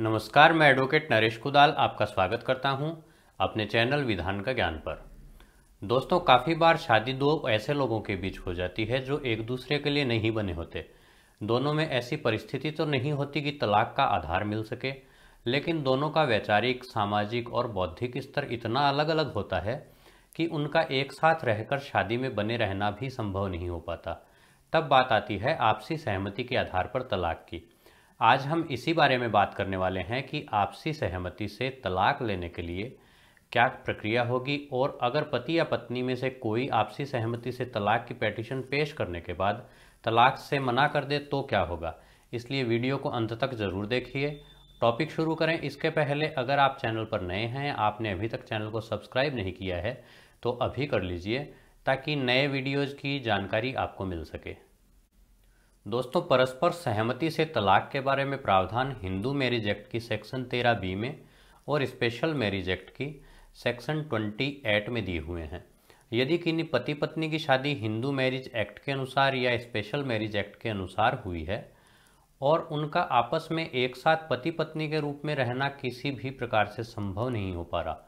नमस्कार मैं एडवोकेट नरेश कुदाल आपका स्वागत करता हूं अपने चैनल विधान का ज्ञान पर दोस्तों काफ़ी बार शादी दो ऐसे लोगों के बीच हो जाती है जो एक दूसरे के लिए नहीं बने होते दोनों में ऐसी परिस्थिति तो नहीं होती कि तलाक का आधार मिल सके लेकिन दोनों का वैचारिक सामाजिक और बौद्धिक स्तर इतना अलग अलग होता है कि उनका एक साथ रहकर शादी में बने रहना भी संभव नहीं हो पाता तब बात आती है आपसी सहमति के आधार पर तलाक की आज हम इसी बारे में बात करने वाले हैं कि आपसी सहमति से तलाक लेने के लिए क्या प्रक्रिया होगी और अगर पति या पत्नी में से कोई आपसी सहमति से तलाक की पेटिशन पेश करने के बाद तलाक से मना कर दे तो क्या होगा इसलिए वीडियो को अंत तक ज़रूर देखिए टॉपिक शुरू करें इसके पहले अगर आप चैनल पर नए हैं आपने अभी तक चैनल को सब्सक्राइब नहीं किया है तो अभी कर लीजिए ताकि नए वीडियोज़ की जानकारी आपको मिल सके दोस्तों परस्पर सहमति से तलाक के बारे में प्रावधान हिंदू मैरिज एक्ट की सेक्शन तेरह बी में और स्पेशल मैरिज एक्ट की सेक्शन ट्वेंटी एट में दिए हुए हैं यदि किन्हीं पति पत्नी की शादी हिंदू मैरिज एक्ट के अनुसार या स्पेशल मैरिज एक्ट के अनुसार हुई है और उनका आपस में एक साथ पति पत्नी के रूप में रहना किसी भी प्रकार से संभव नहीं हो पा रहा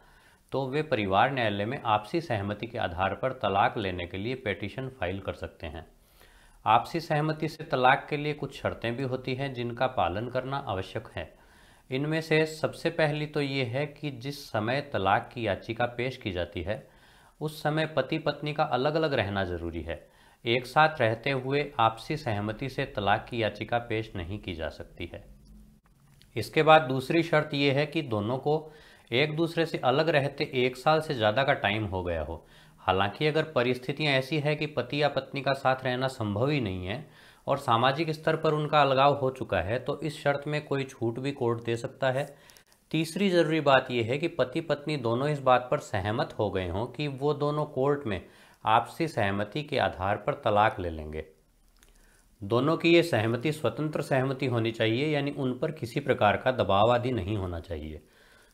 तो वे परिवार न्यायालय में आपसी सहमति के आधार पर तलाक लेने के लिए पेटिशन फाइल कर सकते हैं आपसी सहमति से तलाक के लिए कुछ शर्तें भी होती हैं जिनका पालन करना आवश्यक है इनमें से सबसे पहली तो ये है कि जिस समय तलाक की याचिका पेश की जाती है उस समय पति पत्नी का अलग अलग रहना ज़रूरी है एक साथ रहते हुए आपसी सहमति से तलाक की याचिका पेश नहीं की जा सकती है इसके बाद दूसरी शर्त यह है कि दोनों को एक दूसरे से अलग रहते एक साल से ज़्यादा का टाइम हो गया हो हालांकि अगर परिस्थितियां ऐसी है कि पति या पत्नी का साथ रहना संभव ही नहीं है और सामाजिक स्तर पर उनका अलगाव हो चुका है तो इस शर्त में कोई छूट भी कोर्ट दे सकता है तीसरी ज़रूरी बात यह है कि पति पत्नी दोनों इस बात पर सहमत हो गए हों कि वो दोनों कोर्ट में आपसी सहमति के आधार पर तलाक ले लेंगे दोनों की ये सहमति स्वतंत्र सहमति होनी चाहिए यानी उन पर किसी प्रकार का दबाव आदि नहीं होना चाहिए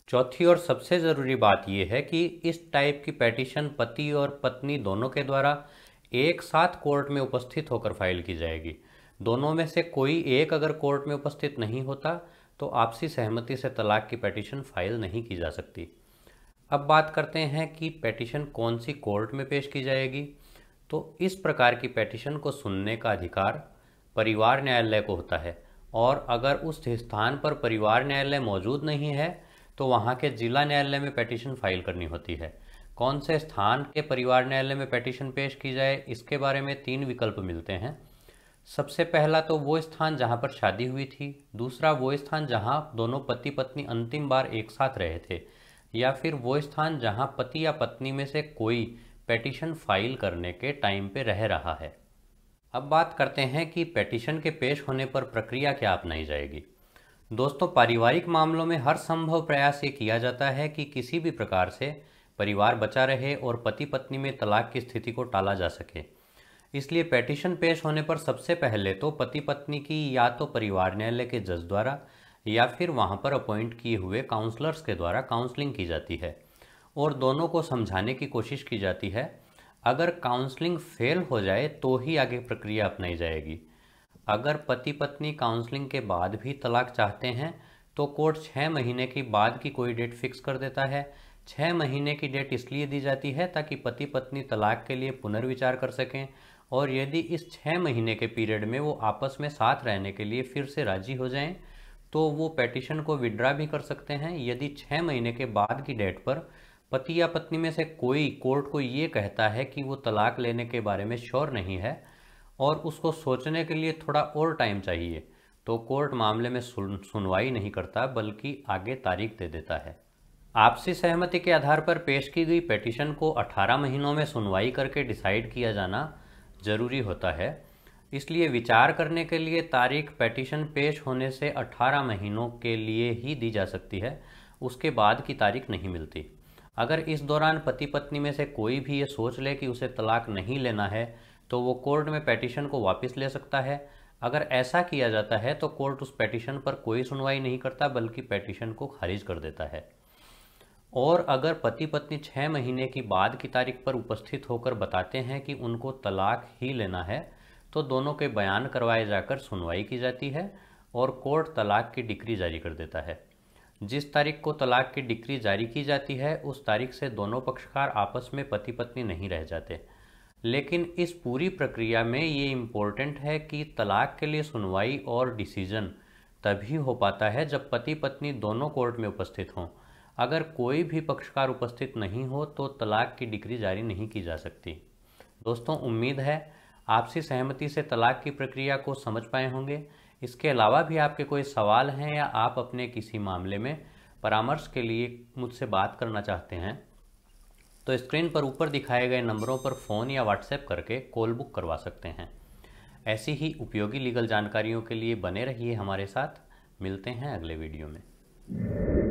चौथी और सबसे ज़रूरी बात यह है कि इस टाइप की पैटिशन पति और पत्नी दोनों के द्वारा एक साथ कोर्ट में उपस्थित होकर फाइल की जाएगी दोनों में से कोई एक अगर कोर्ट में उपस्थित नहीं होता तो आपसी सहमति से तलाक की पेटिशन फाइल नहीं की जा सकती अब बात करते हैं कि पेटिशन कौन सी कोर्ट में पेश की जाएगी तो इस प्रकार की पैटिशन को सुनने का अधिकार परिवार न्यायालय को होता है और अगर उस स्थान पर परिवार न्यायालय मौजूद नहीं है तो वहाँ के जिला न्यायालय में पेटिशन फाइल करनी होती है कौन से स्थान के परिवार न्यायालय में पेटिशन पेश की जाए इसके बारे में तीन विकल्प मिलते हैं सबसे पहला तो वो स्थान जहाँ पर शादी हुई थी दूसरा वो स्थान जहाँ दोनों पति पत्नी अंतिम बार एक साथ रहे थे या फिर वो स्थान जहाँ पति या पत्नी में से कोई पेटिशन फाइल करने के टाइम पे रह रहा है अब बात करते हैं कि पेटिशन के पेश होने पर प्रक्रिया क्या अपनाई जाएगी दोस्तों पारिवारिक मामलों में हर संभव प्रयास ये किया जाता है कि किसी भी प्रकार से परिवार बचा रहे और पति पत्नी में तलाक की स्थिति को टाला जा सके इसलिए पेटिशन पेश होने पर सबसे पहले तो पति पत्नी की या तो परिवार न्यायालय के जज द्वारा या फिर वहाँ पर अपॉइंट किए हुए काउंसलर्स के द्वारा काउंसलिंग की जाती है और दोनों को समझाने की कोशिश की जाती है अगर काउंसलिंग फेल हो जाए तो ही आगे प्रक्रिया अपनाई जाएगी अगर पति पत्नी काउंसलिंग के बाद भी तलाक चाहते हैं तो कोर्ट छः महीने की बाद की कोई डेट फिक्स कर देता है छः महीने की डेट इसलिए दी जाती है ताकि पति पत्नी तलाक के लिए पुनर्विचार कर सकें और यदि इस छः महीने के पीरियड में वो आपस में साथ रहने के लिए फिर से राजी हो जाएं तो वो पेटिशन को विड्रा भी कर सकते हैं यदि छः महीने के बाद की डेट पर पति या पत्नी में से कोई कोर्ट को ये कहता है कि वो तलाक लेने के बारे में श्योर नहीं है और उसको सोचने के लिए थोड़ा और टाइम चाहिए तो कोर्ट मामले में सुन सुनवाई नहीं करता बल्कि आगे तारीख दे देता है आपसी सहमति के आधार पर पेश की गई पेटिशन को 18 महीनों में सुनवाई करके डिसाइड किया जाना जरूरी होता है इसलिए विचार करने के लिए तारीख पेटिशन पेश होने से 18 महीनों के लिए ही दी जा सकती है उसके बाद की तारीख नहीं मिलती अगर इस दौरान पति पत्नी में से कोई भी ये सोच ले कि उसे तलाक नहीं लेना है तो वो कोर्ट में पेटिशन को वापस ले सकता है अगर ऐसा किया जाता है तो कोर्ट उस पेटिशन पर कोई सुनवाई नहीं करता बल्कि पेटिशन को खारिज कर देता है और अगर पति पत्नी छः महीने की बाद की तारीख पर उपस्थित होकर बताते हैं कि उनको तलाक ही लेना है तो दोनों के बयान करवाए जाकर सुनवाई की जाती है और कोर्ट तलाक की डिक्री जारी कर देता है जिस तारीख को तलाक की डिक्री जारी की जाती है उस तारीख से दोनों पक्षकार आपस में पति पत्नी नहीं रह जाते लेकिन इस पूरी प्रक्रिया में ये इम्पोर्टेंट है कि तलाक के लिए सुनवाई और डिसीजन तभी हो पाता है जब पति पत्नी दोनों कोर्ट में उपस्थित हों अगर कोई भी पक्षकार उपस्थित नहीं हो तो तलाक की डिग्री जारी नहीं की जा सकती दोस्तों उम्मीद है आपसी सहमति से तलाक की प्रक्रिया को समझ पाए होंगे इसके अलावा भी आपके कोई सवाल हैं या आप अपने किसी मामले में परामर्श के लिए मुझसे बात करना चाहते हैं तो स्क्रीन पर ऊपर दिखाए गए नंबरों पर फ़ोन या व्हाट्सएप करके कॉल बुक करवा सकते हैं ऐसी ही उपयोगी लीगल जानकारियों के लिए बने रहिए हमारे साथ मिलते हैं अगले वीडियो में